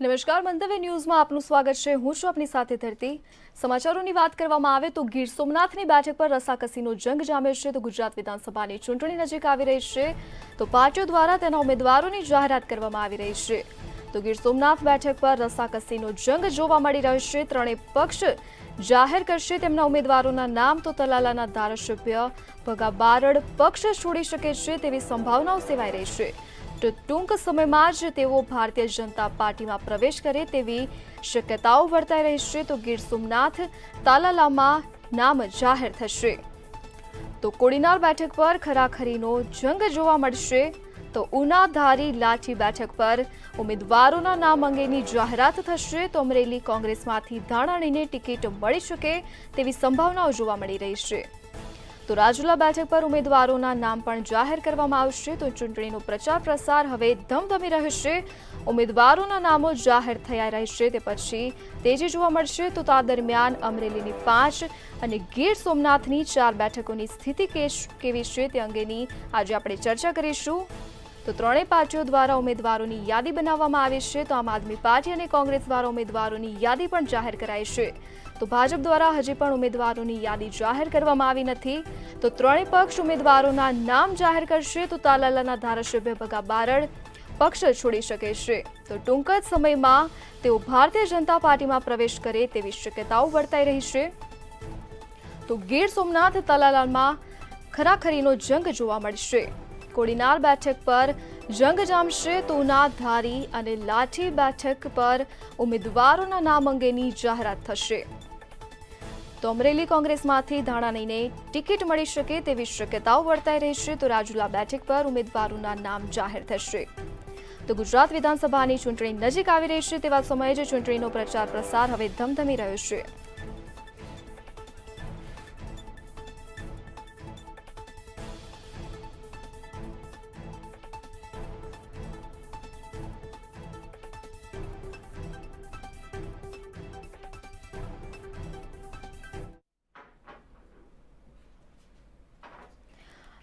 નમસ્કાર મંતવ્ય ન્યૂઝમાં આપનું સ્વાગત છે હું છું આપની સાથે ધરતી સમાચારોની વાત કરવામાં આવે તો ગીર સોમનાથની બેઠક પર રસાકસીનો જંગ જામે છે તો ગુજરાત વિધાનસભાની ચૂંટણી નજીક આવી રહી છે તો પાર્ટીઓ દ્વારા તેના ઉમેદવારોની જાહેરાત કરવામાં આવી રહી છે તો ગીર સોમનાથ બેઠક પર રસાકસીનો જંગ જોવા મળી રહ્યો છે ત્રણેય પક્ષ જાહેર કરશે તેમના ઉમેદવારોના નામ તો તલાલાના ધારાસભ્ય ભગા બારડ પક્ષ છોડી શકે છે તેવી સંભાવનાઓ સેવાઈ રહી છે તો ટૂંક સમયમાં જ તેઓ ભારતીય જનતા પાર્ટીમાં પ્રવેશ કરે તેવી શક્યતાઓ વર્તાઈ રહી છે તો ગીર સોમનાથ તાલાલામાં નામ જાહેર થશે તો કોડીનાર બેઠક પર ખરાખરીનો જંગ જોવા મળશે તો ઉનાધારી લાઠી બેઠક પર ઉમેદવારોના નામ અંગેની જાહેરાત થશે તો અમરેલી કોંગ્રેસમાંથી ધાણાણીને ટિકિટ મળી શકે તેવી સંભાવનાઓ જોવા મળી રહી છે તો રાજુલા બેઠક પર ઉમેદવારોના નામ પણ જાહેર કરવામાં આવશે તો ચૂંટણીનો પ્રચાર પ્રસાર હવે ધમધમી રહેશે ઉમેદવારોના નામો જાહેર થયા રહેશે તે પછી તેજી જોવા મળશે તો આ દરમિયાન અમરેલીની પાંચ અને ગીર સોમનાથની ચાર બેઠકોની સ્થિતિ કેવી છે તે અંગેની આજે આપણે ચર્ચા કરીશું તો ત્રણેય પાર્ટીઓ દ્વારા ઉમેદવારોની યાદી બનાવવામાં આવી છે તો આમ આદમી પાર્ટી અને કોંગ્રેસ દ્વારા ઉમેદવારોની યાદી પણ જાહેર કરાઈ છે તો ભાજપ દ્વારા હજી પણ ઉમેદવારોની યાદી જાહેર કરવામાં આવી નથી તો ત્રણેય પક્ષ ઉમેદવારોના નામ જાહેર કરશે તો તાલાલાના ધારાસભ્ય ભગા બારડ પક્ષ છોડી શકે છે તો ટૂંક જ સમયમાં તેઓ ભારતીય જનતા પાર્ટીમાં પ્રવેશ કરે તેવી શક્યતાઓ વર્તાઈ રહી છે તો ગીર સોમનાથ તલાલામાં ખરાખરીનો જંગ જોવા મળશે કોડીનાર બેઠક પર જંગ જામશે તો ધારી અને લાઠી બેઠક પર ઉમેદવારોના નામ અંગેની જાહેરાત થશે તો અમરેલી કોંગ્રેસમાંથી ધાણાનીને ટિકિટ મળી શકે તેવી શક્યતાઓ વર્તાઈ રહી છે તો રાજુલા બેઠક પર ઉમેદવારોના નામ જાહેર થશે તો ગુજરાત વિધાનસભાની ચૂંટણી નજીક આવી રહી છે તેવા સમયે જ ચૂંટણીનો પ્રચાર પ્રસાર હવે ધમધમી રહ્યો છે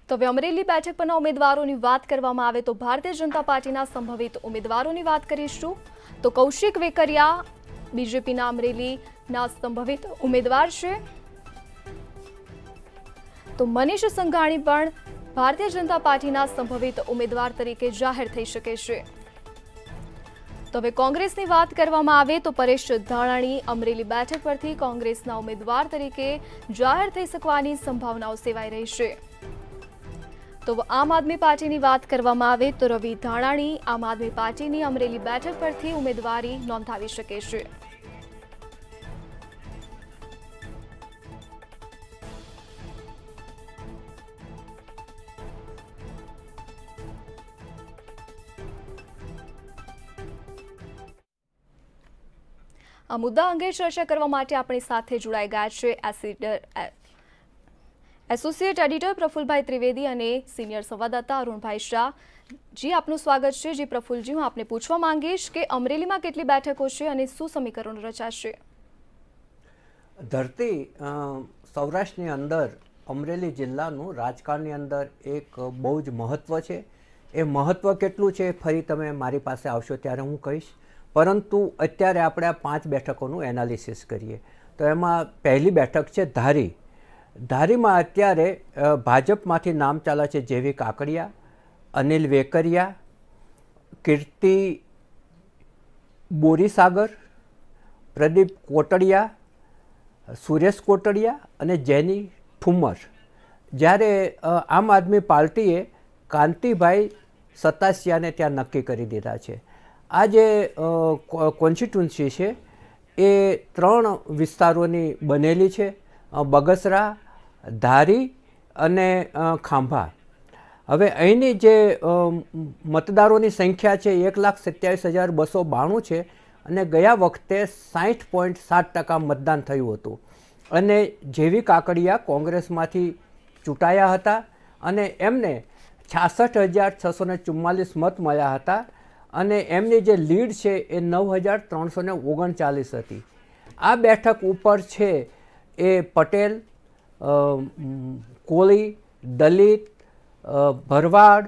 તો હવે અમરેલી બેઠક પરના ઉમેદવારોની વાત કરવામાં આવે તો ભારતીય જનતા પાર્ટીના સંભવિત ઉમેદવારોની વાત કરીશું તો કૌશિક વેકરિયા બીજેપીના અમરેલીના સંભવિત ઉમેદવાર છે તો મનીષ સંઘાણી પણ ભારતીય જનતા પાર્ટીના સંભવિત ઉમેદવાર તરીકે જાહેર થઈ શકે છે તો હવે કોંગ્રેસની વાત કરવામાં આવે તો પરેશ ધાણાણી અમરેલી બેઠક પરથી કોંગ્રેસના ઉમેદવાર તરીકે જાહેર થઈ શકવાની સંભાવનાઓ સેવાઈ રહી છે તો આમ આદમી પાર્ટીની વાત કરવામાં આવે તો રવિ ધાણાણી આમ આદમી પાર્ટીની અમરેલી બેઠક પરથી ઉમેદવારી નોંધાવી શકે છે આ મુદ્દા અંગે ચર્ચા કરવા માટે આપણી સાથે જોડાઈ ગયા છે એસિડ એસોસિએટ એડિટર પ્રફુલભાઈ ત્રિવેદી અને સિનિયર સંવાદદાતા અરુણભાઈ શાહ જી આપનું સ્વાગત છે જી પ્રફુલજી હું આપને પૂછવા માંગીશ કે અમરેલીમાં કેટલી બેઠકો છે અને શું સમીકરણ રચાશે ધરતી સૌરાષ્ટ્રની અંદર અમરેલી જિલ્લાનું રાજકારણની અંદર એક બહુ જ મહત્ત્વ છે એ મહત્ત્વ કેટલું છે ફરી તમે મારી પાસે આવશો ત્યારે હું કહીશ પરંતુ અત્યારે આપણે આ પાંચ બેઠકોનું એનાલિસિસ કરીએ તો એમાં પહેલી બેઠક છે ધારી ધારીમાં અત્યારે ભાજપમાંથી નામ ચાલે છે જેવી કાકડિયા અનિલ વેકરિયા કીર્તિ બોરીસાગર પ્રદીપ કોટડિયા સુરેશ કોટડિયા અને જેની ઠુમર જ્યારે આમ આદમી પાર્ટીએ કાંતિભાઈ સતાસિયાને ત્યાં નક્કી કરી દીધા છે આ જે કોન્સ્ટિટ્યુન્સી છે એ ત્રણ વિસ્તારોની બનેલી છે બગસરા ધારી અને ખાંભા હવે અહીંની જે મતદારોની સંખ્યા છે એક લાખ સત્યાવીસ હજાર બસો બાણું છે અને ગયા વખતે સાહીઠ પોઈન્ટ સાત ટકા મતદાન થયું હતું અને જેવી કાકડિયા કોંગ્રેસમાંથી ચૂંટાયા હતા અને એમને છાસઠ હજાર છસો ને ચુમ્માલીસ મત મળ્યા હતા અને એમની જે લીડ છે એ નવ હજાર ત્રણસો ઓગણચાલીસ હતી આ બેઠક ઉપર છે એ પટેલ કોળી દલિત ભરવાડ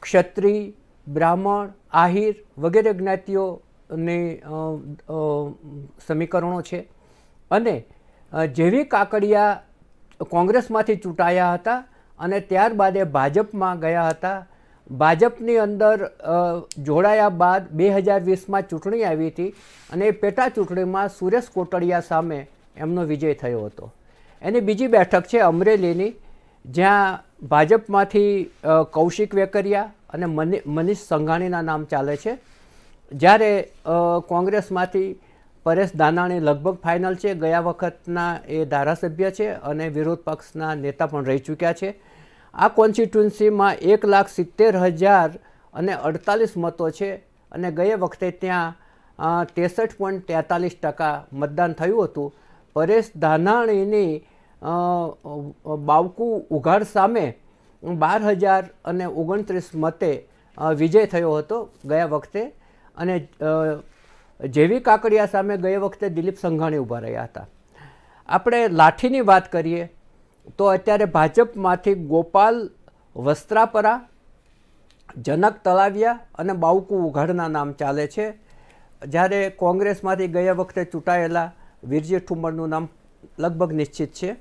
ક્ષત્રિય બ્રાહ્મણ આહિર વગેરે જ્ઞાતિઓની સમીકરણો છે અને જેવી કાકડિયા કોંગ્રેસમાંથી ચૂંટાયા હતા અને ત્યારબાદ એ ભાજપમાં ગયા હતા ભાજપની અંદર જોડાયા બાદ બે હજાર વીસમાં ચૂંટણી આવી હતી અને એ પેટા ચૂંટણીમાં સુરેશ કોટડિયા સામે એમનો વિજય થયો હતો એની બીજી બેઠક છે અમરેલીની જ્યાં ભાજપમાંથી કૌશિક વેકરિયા અને મનીષ સંઘાણીના નામ ચાલે છે જ્યારે કોંગ્રેસમાંથી પરેશ દાનાણી લગભગ ફાઇનલ છે ગયા વખતના એ ધારાસભ્ય છે અને વિરોધ પક્ષના નેતા પણ રહી ચૂક્યા છે આ કોન્સ્ટિટ્યુન્સીમાં એક લાખ સિત્તેર હજાર અને અડતાલીસ મતો છે અને ગયા વખતે ત્યાં ત્રેસઠ પોઈન્ટ તેતાલીસ ટકા મતદાન થયું હતું પરેશ ધાનાણીની બાવકુ ઉઘાડ સામે બાર હજાર અને ઓગણત્રીસ મતે વિજય થયો હતો ગયા વખતે અને જેવી કાકડિયા સામે ગયા વખતે દિલીપ સંઘાણી ઊભા રહ્યા હતા આપણે લાઠીની વાત કરીએ તો અત્યારે ભાજપમાંથી ગોપાલ વસ્ત્રાપરા જનક તળાવિયા અને બાવકુ ઉઘાડના નામ ચાલે છે જ્યારે કોંગ્રેસમાંથી ગયા વખતે ચૂંટાયેલા વીરજી ઠુમરનું નામ લગભગ નિશ્ચિત છે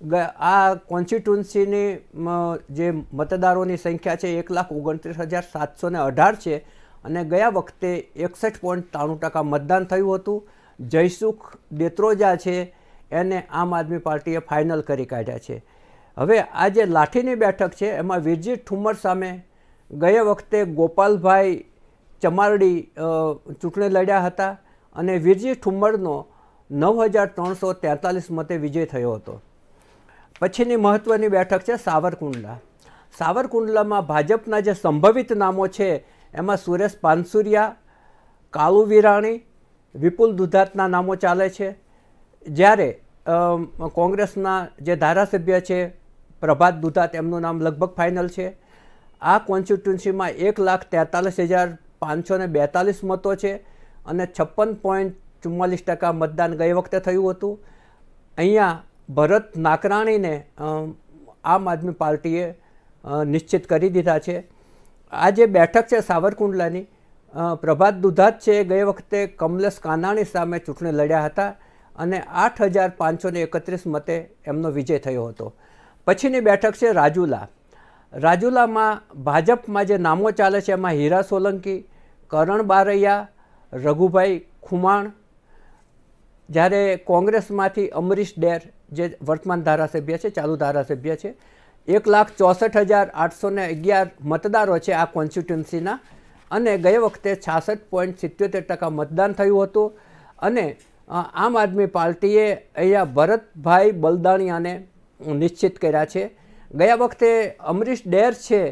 આ કોન્સ્ટિટ્યુન્સીની જે મતદારોની સંખ્યા છે એક લાખ ઓગણત્રીસ હજાર સાતસો ને અઢાર છે અને ગયા વખતે એકસઠ પોઈન્ટ ત્રાણું ટકા મતદાન થયું હતું જયસુખ દેત્રોજા છે એને આમ આદમી પાર્ટીએ ફાઇનલ કરી કાઢ્યા છે હવે આ જે લાઠીની બેઠક છે એમાં વિરજી ઠુમ્મર સામે ગયા વખતે ગોપાલભાઈ ચમારડી ચૂંટણી લડ્યા હતા અને વિરજી ઠુમ્મરનો નવ હજાર ત્રણસો તેતાલીસ મતે વિજય થયો હતો પછીની મહત્ત્વની બેઠક છે સાવરકુંડલા સાવરકુંડલામાં ભાજપના જે સંભવિત નામો છે એમાં સુરેશ પાનસુરિયા કાલુ વિરાણી વિપુલ દુધાતના નામો ચાલે છે જ્યારે કોંગ્રેસના જે ધારાસભ્ય છે પ્રભાત દુધાત એમનું નામ લગભગ ફાઇનલ છે આ કોન્સ્ટિટ્યુન્સીમાં એક લાખ તેતાલીસ હજાર પાંચસો ને બેતાલીસ મતો છે અને છપ્પન પોઈન્ટ ચુમ્માલીસ ટકા મતદાન ગઈ વખતે થયું હતું અહીંયા ભરત નાકરાણીને આમ આદમી પાર્ટીએ નિશ્ચિત કરી દીધા છે આ જે બેઠક છે સાવરકુંડલાની પ્રભાત દુધાત છે ગઈ વખતે કમલેશ કાનાણી સામે ચૂંટણી લડ્યા હતા અને આઠ હજાર પાંચસોને એકત્રીસ મતે એમનો વિજય થયો હતો પછીની બેઠક છે રાજુલા રાજુલામાં ભાજપમાં જે નામો ચાલે છે એમાં હીરા સોલંકી કરણ બારૈયા રઘુભાઈ ખુમાણ જ્યારે કોંગ્રેસમાંથી અમરીશ ડેર જે વર્તમાન ધારાસભ્ય છે ચાલુ ધારાસભ્ય છે એક લાખ ચોસઠ હજાર આઠસો ને અગિયાર મતદારો છે આ કોન્સ્ટિટ્યુન્સીના અને ગયે વખતે છાસઠ પોઈન્ટ સિત્યોતેર ટકા મતદાન થયું હતું અને આમ આદમી પાર્ટીએ અહીંયા ભરતભાઈ બલદાણિયાને નિશ્ચિત કર્યા છે ગયા વખતે અમરીશ ડેર છે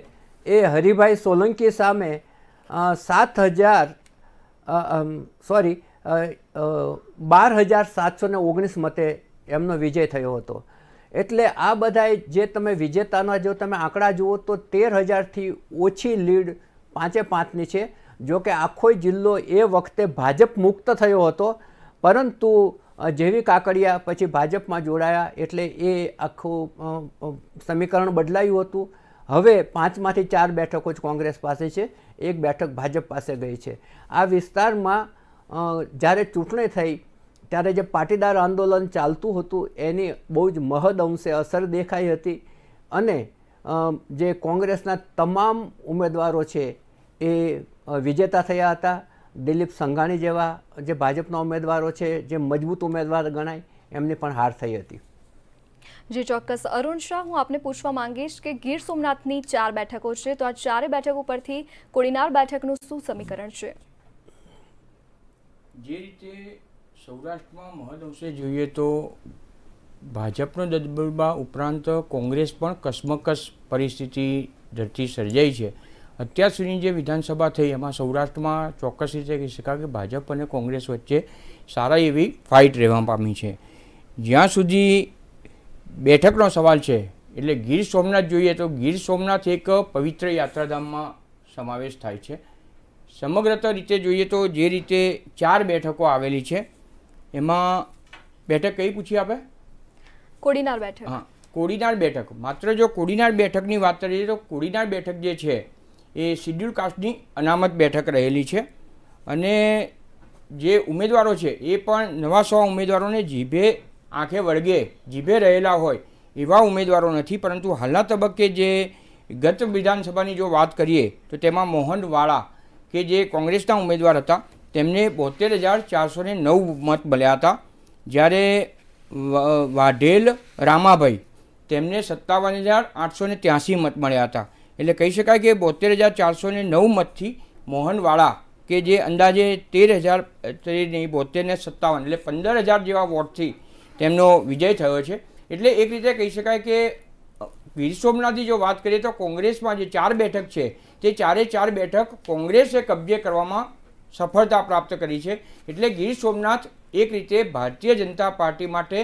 એ હરિભાઈ સોલંકી સામે સાત હજાર સોરી બાર હજાર સાતસો ને ઓગણીસ મતે એમનો વિજય થયો હતો એટલે આ બધાએ જે તમે વિજેતાના જો તમે આંકડા જુઓ તો તેર હજારથી ઓછી લીડ પાંચે પાંચની છે જોકે આખો જિલ્લો એ વખતે ભાજપ મુક્ત થયો હતો પરંતુ જેવી કાકડિયા પછી ભાજપમાં જોડાયા એટલે એ આખું સમીકરણ બદલાયું હતું હવે પાંચમાંથી ચાર બેઠકો જ કોંગ્રેસ પાસે છે એક બેઠક ભાજપ પાસે ગઈ છે આ વિસ્તારમાં જ્યારે ચૂંટણી થઈ ત્યારે જે પાટીદાર આંદોલન ચાલતું હતું એની બહુ જ મહદ અંશે અસર દેખાઈ હતી અને જે કોંગ્રેસના તમામ ઉમેદવારો છે એ વિજેતા થયા હતા દિલીપ સંઘાણી જેવા જે ભાજપના ઉમેદવારો છે જે મજબૂત ઉમેદવાર ગણાય એમની પણ હાર થઈ હતી જે ચોક્કસ અરુણ શાહ હું આપને પૂછવા માંગીશ કે ગીર સોમનાથની ચાર બેઠકો છે તો આ ચારે બેઠક ઉપરથી કોડીનાર બેઠકનું શું સમીકરણ છે જે રીતે સૌરાષ્ટ્રમાં મહદઅંશે જોઈએ તો ભાજપનો દબદબા ઉપરાંત કોંગ્રેસ પણ કસમકસ પરિસ્થિતિ ધરતી સર્જાઈ છે અત્યાર સુધીની જે વિધાનસભા થઈ એમાં સૌરાષ્ટ્રમાં ચોક્કસ રીતે કહી શકાય કે ભાજપ અને કોંગ્રેસ વચ્ચે સારા એવી ફાઇટ રહેવા પામી છે જ્યાં સુધી બેઠકનો સવાલ છે એટલે ગીર સોમનાથ જોઈએ તો ગીર સોમનાથ એક પવિત્ર યાત્રાધામમાં સમાવેશ થાય છે સમગ્રત રીતે જોઈએ તો જે રીતે ચાર બેઠકો આવેલી છે એમાં બેઠક કઈ પૂછી આપે કોડીનાર બેઠક હા કોડીનાર બેઠક માત્ર જો કોડીનાર બેઠકની વાત કરીએ તો કોડીનાર બેઠક જે છે એ શિડ્યુલ કાસ્ટની અનામત બેઠક રહેલી છે અને જે ઉમેદવારો છે એ પણ નવા સો ઉમેદવારોને જીભે આંખે વળગે જીભે રહેલા હોય એવા ઉમેદવારો નથી પરંતુ હાલના તબક્કે જે ગત વિધાનસભાની જો વાત કરીએ તો તેમાં મોહન વાળા કે જે કોંગ્રેસના ઉમેદવાર હતા તેમને બોતેર હજાર ચારસો ને નવ મત મળ્યા હતા જ્યારે વાઢેલ રામાભાઈ તેમને સત્તાવન હજાર આઠસો ને ત્યાંસી મત મળ્યા હતા એટલે કહી શકાય કે બોતેર હજાર ચારસો ને નવ મતથી મોહનવાળા કે જે અંદાજે તેર હજાર નહીં બોતેર ને સત્તાવન એટલે પંદર હજાર જેવા વોટથી તેમનો વિજય થયો છે એટલે એક રીતે કહી શકાય કે ગીર સોમનાથની જો વાત કરીએ તો કોંગ્રેસમાં જે ચાર બેઠક છે તે ચારે ચાર બેઠક કોંગ્રેસે કબજે કરવામાં સફળતા પ્રાપ્ત કરી છે એટલે ગીર સોમનાથ એક રીતે ભારતીય જનતા પાર્ટી માટે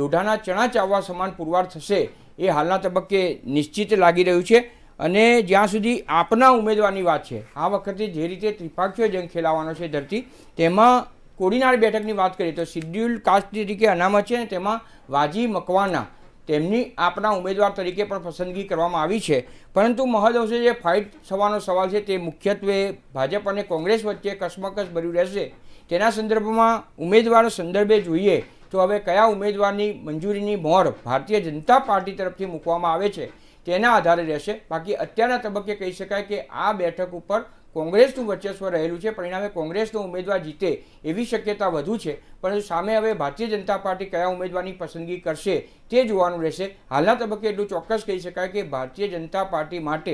લોઢાના ચણા ચાવવા સમાન પુરવાર થશે એ હાલના તબક્કે નિશ્ચિત લાગી રહ્યું છે અને જ્યાં સુધી આપના ઉમેદવારની વાત છે આ વખતે જે રીતે ત્રિપાક્ષીય જંગ ખેલાવાનો છે ધરતી તેમાં કોડીનાર બેઠકની વાત કરીએ તો શિડ્યુલ કાસ્ટ તરીકે અનામત છે અને તેમાં વાજી મકવાના તેમની આપના ઉમેદવાર તરીકે પણ પસંદગી કરવામાં આવી છે પરંતુ મહદઅંશે જે ફાઇટ થવાનો સવાલ છે તે મુખ્યત્વે ભાજપ અને કોંગ્રેસ વચ્ચે કસમકસ ભર્યું રહેશે તેના સંદર્ભમાં ઉમેદવારો સંદર્ભે જોઈએ તો હવે કયા ઉમેદવારની મંજૂરીની મોહર ભારતીય જનતા પાર્ટી તરફથી મૂકવામાં આવે છે તેના આધારે રહેશે બાકી અત્યારના તબક્કે કહી શકાય કે આ બેઠક ઉપર કોંગ્રેસનું વર્ચસ્વ રહેલું છે પરિણામે કોંગ્રેસનો ઉમેદવાર જીતે એવી શક્યતા વધુ છે પરંતુ સામે હવે ભારતીય જનતા પાર્ટી કયા ઉમેદવારની પસંદગી કરશે તે જોવાનું રહેશે હાલના તબક્કે એટલું ચોક્કસ કહી શકાય કે ભારતીય જનતા પાર્ટી માટે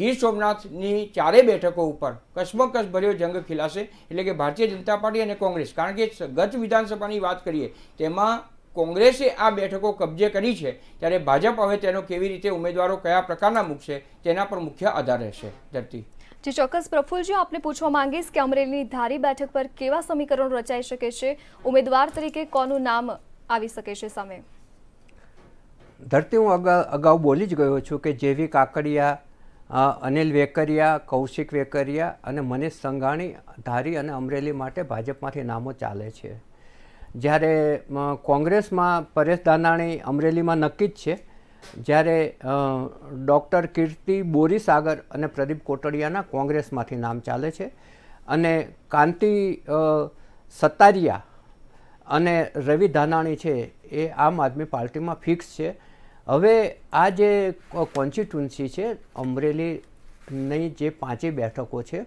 ગીર સોમનાથની ચારે બેઠકો ઉપર કસમકસ ભર્યો જંગ ખીલાશે એટલે કે ભારતીય જનતા પાર્ટી અને કોંગ્રેસ કારણ કે ગત વિધાનસભાની વાત કરીએ તેમાં કોંગ્રેસે આ બેઠકો કબજે કરી છે ત્યારે ભાજપ હવે તેનો કેવી રીતે ઉમેદવારો કયા પ્રકારના મૂકશે તેના પર મુખ્ય આધાર રહેશે ધરતી જે ચોક્કસ પ્રફુલજી આપને પૂછવા માંગીશ કે અમરેલીની ધારી બેઠક પર કેવા સમીકરણો રચાઈ શકે છે ઉમેદવાર તરીકે કોનું નામ આવી શકે છે સામે ધરતી હું અગાઉ બોલી જ ગયો છું કે જેવી કાકડિયા અનિલ વેકરિયા કૌશિક વેકરિયા અને મનીષ સંઘાણી ધારી અને અમરેલી માટે ભાજપમાંથી નામો ચાલે છે જ્યારે કોંગ્રેસમાં પરેશ દાનાણી અમરેલીમાં નક્કી જ છે જ્યારે ડૉક્ટર કીર્તિ બોરીસાગર અને પ્રદીપ કોટડિયાના કોંગ્રેસમાંથી નામ ચાલે છે અને કાંતિ સત્તારિયા અને રવિ ધાનાણી છે એ આમ આદમી પાર્ટીમાં ફિક્સ છે હવે આ જે કોન્સ્ટિટ્યુન્સી છે અમરેલીની જે પાંચેય બેઠકો છે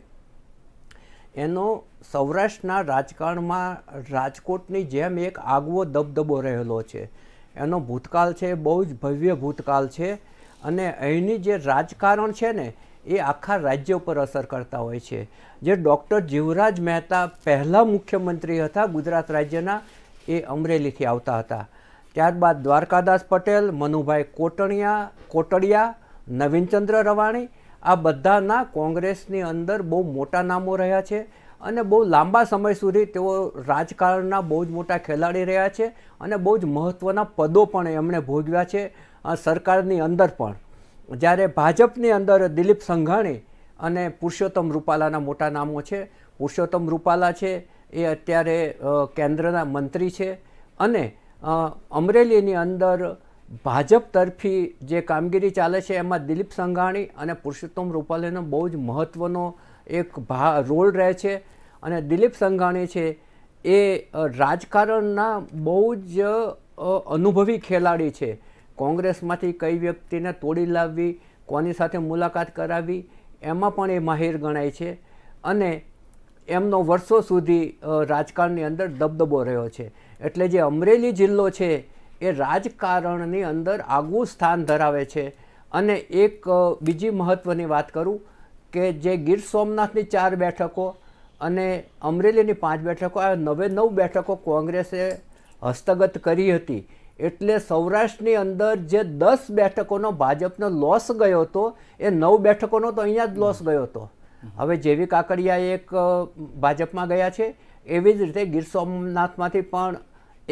એનો સૌરાષ્ટ્રના રાજકારણમાં રાજકોટની જેમ એક આગવો દબદબો રહેલો છે એનો ભૂતકાળ છે એ બહુ જ ભવ્ય ભૂતકાળ છે અને અહીંની જે રાજકારણ છે ને એ આખા રાજ્ય ઉપર અસર કરતા હોય છે જે ડૉક્ટર જીવરાજ મહેતા પહેલાં મુખ્યમંત્રી હતા ગુજરાત રાજ્યના એ અમરેલીથી આવતા હતા ત્યારબાદ દ્વારકાદાસ પટેલ મનુભાઈ કોટણિયા કોટડિયા નવીનચંદ્ર રવાણી આ બધાના કોંગ્રેસની અંદર બહુ મોટા નામો રહ્યા છે અને બહુ લાંબા સમય સુધી તેઓ રાજકારણના બહુ જ મોટા ખેલાડી રહ્યા છે અને બહુ જ મહત્ત્વના પદો પણ એમણે ભોગવ્યા છે સરકારની અંદર પણ જ્યારે ભાજપની અંદર દિલીપ સંઘાણી અને પુરુષોત્તમ રૂપાલાના મોટા નામો છે પુરુષોત્તમ રૂપાલા છે એ અત્યારે કેન્દ્રના મંત્રી છે અને અમરેલીની અંદર ભાજપ તરફી જે કામગીરી ચાલે છે એમાં દિલીપ સંઘાણી અને પુરુષોત્તમ રૂપાલેનો બહુ જ મહત્ત્વનો એક ભા રોલ રહે છે અને દિલીપ સંઘાણી છે એ રાજકારણના બહુ જ અનુભવી ખેલાડી છે કોંગ્રેસમાંથી કઈ વ્યક્તિને તોડી લાવવી કોની સાથે મુલાકાત કરાવી એમાં પણ એ માહિર ગણાય છે અને એમનો વર્ષો સુધી રાજકારણની અંદર દબદબો રહ્યો છે એટલે જે અમરેલી જિલ્લો છે એ રાજકારણની અંદર આગવું સ્થાન ધરાવે છે અને એક બીજી મહત્ત્વની વાત કરું કે જે ગીર સોમનાથની ચાર બેઠકો અને અમરેલીની પાંચ બેઠકો આ નવે નવ બેઠકો કોંગ્રેસે હસ્તગત કરી હતી એટલે સૌરાષ્ટ્રની અંદર જે દસ બેઠકોનો ભાજપનો લોસ ગયો હતો એ નવ બેઠકોનો તો અહીંયા જ લોસ ગયો હતો હવે જેવી કાકડિયા એક ભાજપમાં ગયા છે એવી જ રીતે ગીર સોમનાથમાંથી પણ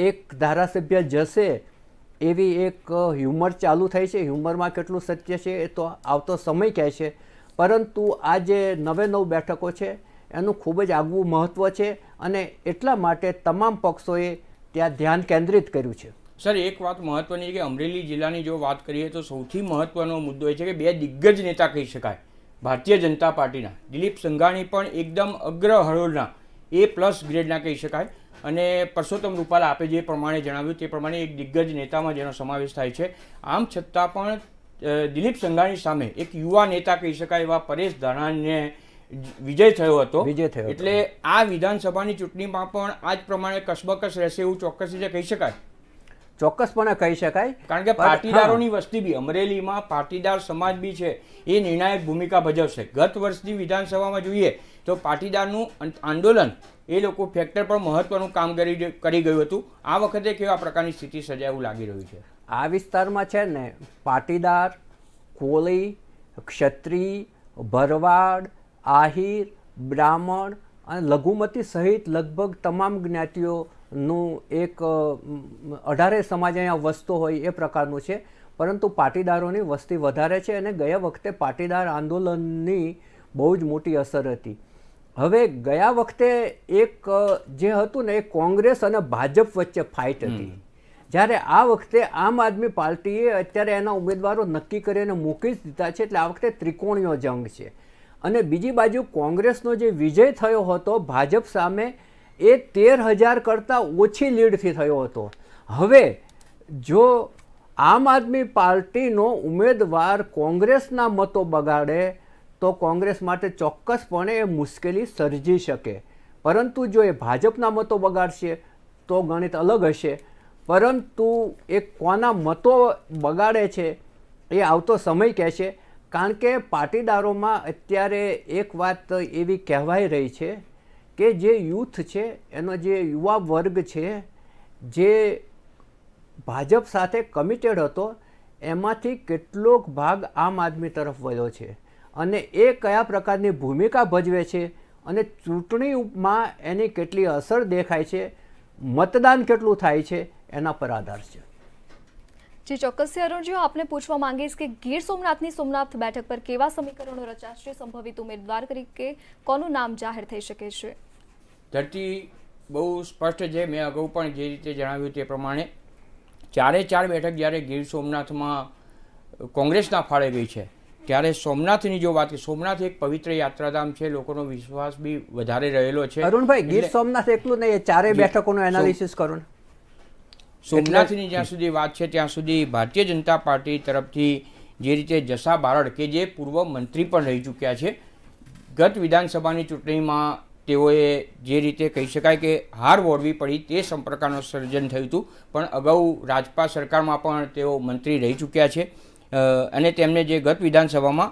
એક ધારાસભ્ય જશે એવી એક હ્યુમર ચાલુ થઈ છે હ્યુમરમાં કેટલું સત્ય છે એ તો આવતો સમય કહે છે પરંતુ આ જે નવે નવ બેઠકો છે એનું ખૂબ જ આગવું મહત્ત્વ છે અને એટલા માટે તમામ પક્ષોએ ત્યાં ધ્યાન કેન્દ્રિત કર્યું છે સર એક વાત મહત્ત્વની છે કે અમરેલી જિલ્લાની જો વાત કરીએ તો સૌથી મહત્ત્વનો મુદ્દો એ છે કે બે દિગ્ગજ નેતા કહી શકાય ભારતીય જનતા પાર્ટીના દિલીપ સંઘાણી પણ એકદમ અગ્ર હરોળના એ પ્લસ ગ્રેડના કહી શકાય અને પરસોત્તમ રૂપાલા આપે જે પ્રમાણે જણાવ્યું તે પ્રમાણે એક દિગ્ગજ નેતામાં જેનો સમાવેશ થાય છે આમ છતાં પણ દિલીપ સંઘાણી સામે એક યુવા નેતા કહી શકાય એવા પરેશ ધાણાને વિજય થયો હતો વિજય થયો એટલે આ વિધાનસભાની ચૂંટણીમાં પણ આ જ પ્રમાણે કસબકસ રહેશે એવું ચોક્કસ રીતે કહી શકાય ચોક્કસપણે કહી શકાય કારણ કે પાટીદારોની વસ્તી બી અમરેલીમાં પાટીદાર સમાજ બી છે એ નિર્ણાયક ભૂમિકા ભજવશે ગત વર્ષની વિધાનસભામાં જોઈએ તો પાટીદારનું આંદોલન એ લોકો ફેક્ટર પર મહત્વનું કામ કરી ગયું હતું આ વખતે કેવા પ્રકારની સ્થિતિ સજા એવું લાગી રહ્યું છે આ વિસ્તારમાં છે ને પાટીદાર કોલી ક્ષત્રિય ભરવાડ આહિર બ્રાહ્મણ અને લઘુમતી સહિત લગભગ તમામ જ્ઞાતિઓનું એક અઢારે સમાજ અહીંયા વસતો હોય એ પ્રકારનું છે પરંતુ પાટીદારોની વસ્તી વધારે છે અને ગયા વખતે પાટીદાર આંદોલનની બહુ જ મોટી અસર હતી હવે ગયા વખતે એક જે હતું ને એ કોંગ્રેસ અને ભાજપ વચ્ચે ફાઇટ હતી જ્યારે આ વખતે આમ આદમી પાર્ટીએ અત્યારે એના ઉમેદવારો નક્કી કરીને મૂકી જ દીધા છે એટલે આ વખતે ત્રિકોણીયો જંગ છે અને બીજી બાજુ કોંગ્રેસનો જે વિજય થયો હતો ભાજપ સામે એ તેર હજાર કરતાં ઓછી લીડથી થયો હતો હવે જો આમ આદમી પાર્ટીનો ઉમેદવાર કોંગ્રેસના મતો બગાડે તો કોંગ્રેસ માટે ચોક્કસપણે એ મુશ્કેલી સર્જી શકે પરંતુ જો એ ભાજપના મતો બગાડશે તો ગણિત અલગ હશે પરંતુ એ કોના મતો બગાડે છે એ આવતો સમય કહેશે કારણ કે પાટીદારોમાં અત્યારે એક વાત એવી કહેવાઈ રહી છે કે જે યુથ છે એનો જે યુવા વર્ગ છે જે ભાજપ સાથે કમિટેડ હતો એમાંથી કેટલોક ભાગ આમ આદમી તરફ વળ્યો છે અને એ કયા પ્રકારની ભૂમિકા ભજવે છે અને ચૂંટણીમાં એની કેટલી અસર દેખાય છે મતદાન કેટલું થાય છે એના પર આધાર છે જે ચોક્કસથી અરુણજીઓ આપને પૂછવા માંગીશ કે ગીર સોમનાથની સોમનાથ બેઠક પર કેવા સમીકરણો રચાશે સંભવિત ઉમેદવાર તરીકે કોનું નામ જાહેર થઈ શકે છે ધરતી બહુ સ્પષ્ટ છે મેં અગાઉ પણ જે રીતે જણાવ્યું તે પ્રમાણે ચારે ચાર બેઠક જ્યારે ગીર સોમનાથમાં કોંગ્રેસના ફાળે ગઈ છે ત્યારે સોમનાથની જો વાત સોમનાથ એક પવિત્ર યાત્રાધામ છે લોકોનો વિશ્વાસ બી વધારે રહેલો છે અરુણભાઈ ગીર સોમનાથ એટલું નહીં ચારે બેઠકોનું એનાલિસિસ કરો સોમનાથની જ્યાં સુધી વાત છે ત્યાં સુધી ભારતીય જનતા પાર્ટી તરફથી જે રીતે જસા બારડ કે જે પૂર્વ મંત્રી પણ રહી ચૂક્યા છે ગત વિધાનસભાની ચૂંટણીમાં તેઓએ જે રીતે કહી શકાય કે હાર વોળવી પડી તે સંપર્કનું સર્જન થયું હતું પણ અગાઉ રાજપા સરકારમાં પણ તેઓ મંત્રી રહી ચૂક્યા છે અને તેમને જે ગત વિધાનસભામાં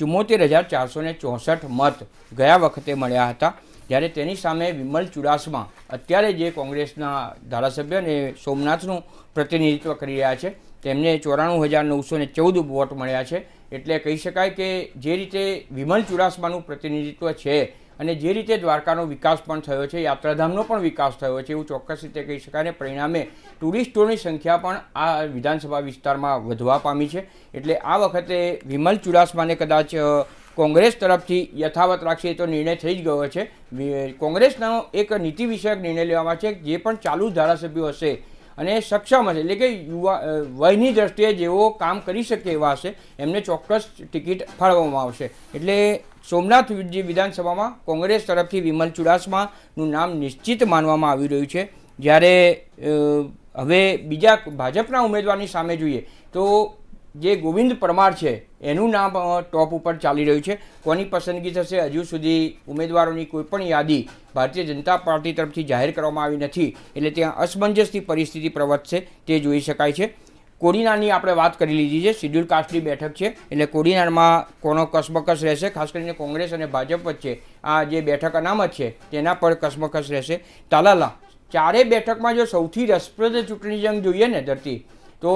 ચુમ્મોતેર હજાર ચારસો ચોસઠ મત ગયા વખતે મળ્યા હતા જ્યારે તેની સામે વિમલ ચુડાસમા અત્યારે જે કોંગ્રેસના ધારાસભ્ય અને સોમનાથનું પ્રતિનિધિત્વ કરી રહ્યા છે તેમને ચોરાણું હજાર નવસો ને ચૌદ વોટ મળ્યા છે એટલે કહી શકાય કે જે રીતે વિમલ ચુડાસમાનું પ્રતિનિધિત્વ છે અને જે રીતે દ્વારકાનો વિકાસ પણ થયો છે યાત્રાધામનો પણ વિકાસ થયો છે એવું ચોક્કસ રીતે કહી શકાય અને પરિણામે ટુરિસ્ટોની સંખ્યા પણ આ વિધાનસભા વિસ્તારમાં વધવા પામી છે એટલે આ વખતે વિમલ ચુડાસમાને કદાચ કોંગ્રેસ તરફથી યથાવત રાખશે તો નિર્ણય થઈ જ ગયો છે કોંગ્રેસનો એક નીતિ વિષયક નિર્ણય લેવામાં છે જે પણ ચાલુ ધારાસભ્યો હશે અને સક્ષમ હશે એટલે કે યુવા વયની દ્રષ્ટિએ જેઓ કામ કરી શકે એવા હશે એમને ચોક્કસ ટિકિટ ફાળવવામાં આવશે એટલે સોમનાથ વિધાનસભામાં કોંગ્રેસ તરફથી વિમલ ચુડાસમાનું નામ નિશ્ચિત માનવામાં આવી રહ્યું છે જ્યારે હવે બીજા ભાજપના ઉમેદવારની સામે જોઈએ તો જે ગોવિંદ પરમાર છે એનું નામ ટોપ ઉપર ચાલી રહ્યું છે કોની પસંદગી થશે હજુ સુધી ઉમેદવારોની કોઈપણ યાદી ભારતીય જનતા પાર્ટી તરફથી જાહેર કરવામાં આવી નથી એટલે ત્યાં અસમંજસની પરિસ્થિતિ પ્રવર્તશે તે જોઈ શકાય છે કોડીનારની આપણે વાત કરી લીધી છે શિડ્યુલ કાસ્ટની બેઠક છે એટલે કોડીનારમાં કોનો કસમકસ રહેશે ખાસ કરીને કોંગ્રેસ અને ભાજપ વચ્ચે આ જે બેઠક અનામત છે તેના પર કસમકસ રહેશે તાલાલા ચારે બેઠકમાં જો સૌથી રસપ્રદ ચૂંટણી જંગ જોઈએ ને ધરતી તો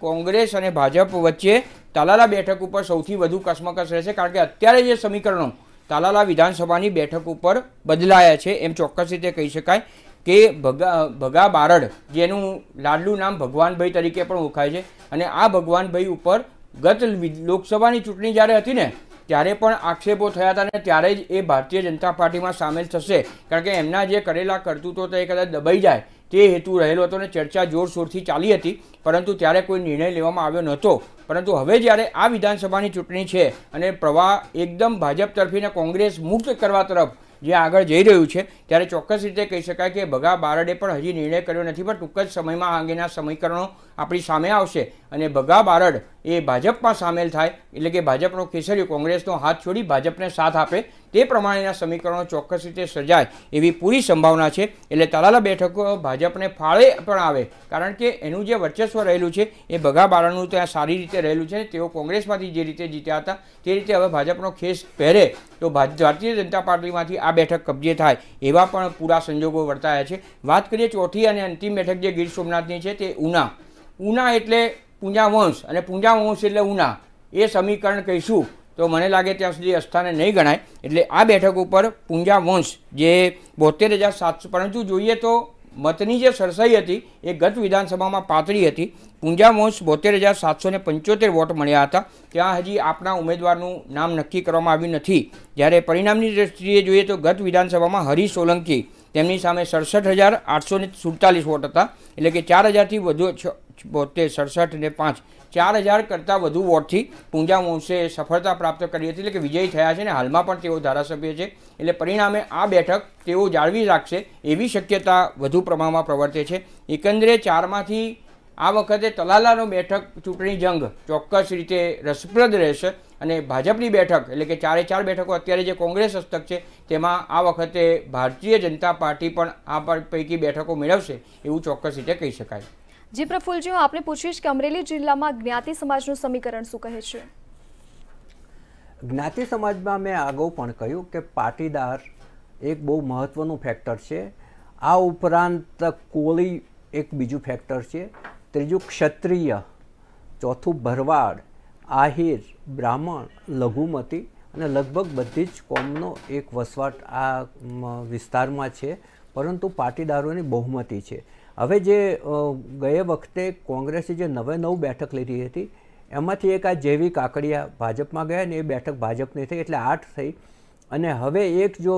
કોંગ્રેસ અને ભાજપ વચ્ચે તાલાલા બેઠક ઉપર સૌથી વધુ કસમકસ રહેશે કારણ કે અત્યારે જે સમીકરણો તાલાલા વિધાનસભાની બેઠક ઉપર બદલાયા છે એમ ચોક્કસ રીતે કહી શકાય કે ભગા ભગા બારડ જેનું લાડલું નામ ભગવાનભાઈ તરીકે પણ ઓળખાય છે અને આ ભગવાનભાઈ ઉપર ગત લોકસભાની ચૂંટણી જ્યારે હતી ને ત્યારે પણ આક્ષેપો થયા હતા ને ત્યારે જ એ ભારતીય જનતા પાર્ટીમાં સામેલ થશે કારણ કે એમના જે કરેલા કરતૂતો તે કદાચ દબાઈ જાય તે હેતુ રહેલો હતો અને ચર્ચા જોરશોરથી ચાલી હતી પરંતુ ત્યારે કોઈ નિર્ણય લેવામાં આવ્યો નહોતો પરંતુ હવે જ્યારે આ વિધાનસભાની ચૂંટણી છે અને પ્રવાહ એકદમ ભાજપ તરફીને કોંગ્રેસ મુક્ત કરવા તરફ જે આગળ જઈ રહ્યું છે ત્યારે ચોક્કસ રીતે કહી શકાય કે ભગા બારડે પણ હજી નિર્ણય કર્યો નથી પણ ટૂંક જ સમયમાં આ અંગેના સમીકરણો આપણી સામે આવશે અને ભગા બારડ એ ભાજપમાં સામેલ થાય એટલે કે ભાજપનો કેસરિયો કોંગ્રેસનો હાથ છોડી ભાજપને સાથ આપે તે પ્રમાણેના સમીકરણો ચોક્કસ રીતે સર્જાય એવી પૂરી સંભાવના છે એટલે તાલાલા બેઠકો ભાજપને ફાળે પણ આવે કારણ કે એનું જે વર્ચસ્વ રહેલું છે એ બગા બારણનું ત્યાં સારી રીતે રહેલું છે તેઓ કોંગ્રેસમાંથી જે રીતે જીત્યા હતા તે રીતે હવે ભાજપનો ખેસ પહેરે તો ભારતીય જનતા પાર્ટીમાંથી આ બેઠક કબજે થાય એવા પણ પૂરા સંજોગો વર્તાયા છે વાત કરીએ ચોથી અને અંતિમ બેઠક જે ગીર સોમનાથની છે તે ઉના ઉના એટલે પૂંજાવંશ અને પૂંજાવંશ એટલે ઉના એ સમીકરણ કહીશું તો મને લાગે ત્યાં સુધી અસ્થાને નહીં ગણાય એટલે આ બેઠક ઉપર પૂંજા વંશ જે બોતેર હજાર સાતસો પરંતુ જોઈએ તો મતની જે સરસાઈ હતી એ ગત વિધાનસભામાં પાતળી હતી પૂંજા વંશ બોતેર હજાર સાતસો ને પંચોતેર વોટ મળ્યા હતા ત્યાં હજી આપણા ઉમેદવારનું નામ નક્કી કરવામાં આવ્યું નથી જ્યારે પરિણામની દ્રષ્ટિએ જોઈએ તો ગત વિધાનસભામાં હરી સોલંકી તેમની સામે સડસઠ હજાર આઠસો સુડતાલીસ વોટ હતા એટલે કે ચાર હજારથી વધુ બોતેર સડસઠ ને પાંચ ચાર હજાર કરતાં વધુ વોટથી પૂંજા વંશે સફળતા પ્રાપ્ત કરી હતી એટલે કે વિજયી થયા છે અને હાલમાં પણ તેઓ ધારાસભ્ય છે એટલે પરિણામે આ બેઠક તેઓ જાળવી રાખશે એવી શક્યતા વધુ પ્રમાણમાં પ્રવર્તે છે એકંદરે ચારમાંથી આ વખતે તલાલાનો બેઠક ચૂંટણી જંગ ચોક્કસ રીતે રસપ્રદ રહેશે અને ભાજપની બેઠક એટલે કે ચારે ચાર બેઠકો અત્યારે જે કોંગ્રેસ હસ્તક છે તેમાં આ વખતે ભારતીય જનતા પાર્ટી પણ આ પૈકી બેઠકો મેળવશે એવું ચોક્કસ રીતે કહી શકાય જી પ્રફુલજી હું આપને પૂછીશ કે અમરેલી જિલ્લામાં જ્ઞાતિ સમાજનું સમીકરણ શું કહે છે જ્ઞાતિ સમાજમાં મેં અગાઉ પણ કહ્યું કે પાટીદાર એક બહુ મહત્ત્વનું ફેક્ટર છે આ ઉપરાંત કોળી એક બીજું ફેક્ટર છે ત્રીજું ક્ષત્રિય ચોથું ભરવાડ આહિર બ્રાહ્મણ લઘુમતી અને લગભગ બધી જ કોમનો એક વસવાટ આ વિસ્તારમાં છે પરંતુ પાટીદારોની બહુમતી છે હવે જે ગયે વખતે કોંગ્રેસે જે નવે નવ બેઠક લીધી હતી એમાંથી એક આ જેવી કાકડિયા ભાજપમાં ગયા ને એ બેઠક ભાજપની થઈ એટલે આઠ થઈ અને હવે એક જો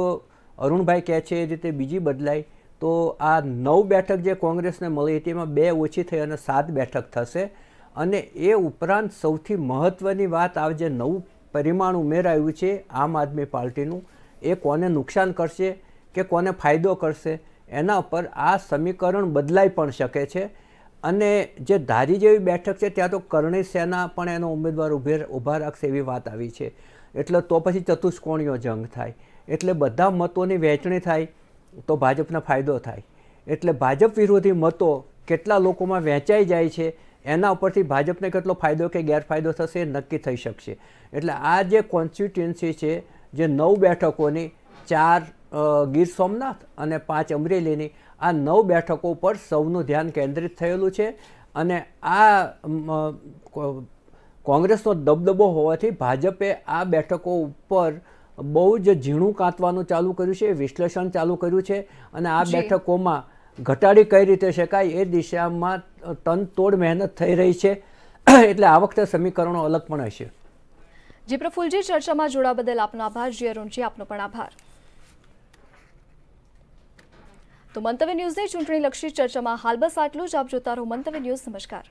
અરુણભાઈ કહે છે એ રીતે બીજી બદલાઈ તો આ નવ બેઠક જે કોંગ્રેસને મળી હતી એમાં બે ઓછી થઈ અને સાત બેઠક થશે અને એ ઉપરાંત સૌથી મહત્ત્વની વાત આ જે નવું પરિમાણ ઉમેરાયું છે આમ આદમી પાર્ટીનું એ કોને નુકસાન કરશે કે કોને ફાયદો કરશે એના ઉપર આ સમીકરણ બદલાઈ પણ શકે છે અને જે ધારી જેવી બેઠક છે ત્યાં તો કરણી સેના પણ એનો ઉમેદવાર ઉભે ઊભા રાખશે એવી વાત આવી છે એટલે તો પછી ચતુષ્કોણીઓ જંગ થાય એટલે બધા મતોની વહેંચણી થાય તો ભાજપને ફાયદો થાય એટલે ભાજપ વિરોધી મતો કેટલા લોકોમાં વહેંચાઈ જાય છે એના ઉપરથી ભાજપને કેટલો ફાયદો કે ગેરફાયદો થશે નક્કી થઈ શકશે એટલે આ જે કોન્સ્ટિટ્યુન્સી છે જે નવ બેઠકોની ચાર ગીર સોમનાથ અને પાંચ અમરેલીની આ નવ બેઠકો ઉપર સૌનું ધ્યાન કેન્દ્રિત થયેલું છે અને આ કોંગ્રેસનો દબદબો હોવાથી ભાજપે આ બેઠકો ઉપર બહુ જ ઝીણું કાંતવાનું ચાલુ કર્યું છે વિશ્લેષણ ચાલુ કર્યું છે અને આ બેઠકોમાં ઘટાડી કઈ રીતે શકાય એ દિશામાં તનતોડ મહેનત થઈ રહી છે એટલે આ વખતે સમીકરણો અલગ પણ હશે જી પ્રફુલજી ચર્ચામાં જોડા બદલ આપનો આભાર જી અરુણજી આપનો પણ આભાર તો મંતવ્ય ન્યૂઝની ચૂંટણીલક્ષી ચર્ચામાં હાલબસ આટલું જ આપ જોતા રહો મંતવ્ય ન્યૂઝ નમસ્કાર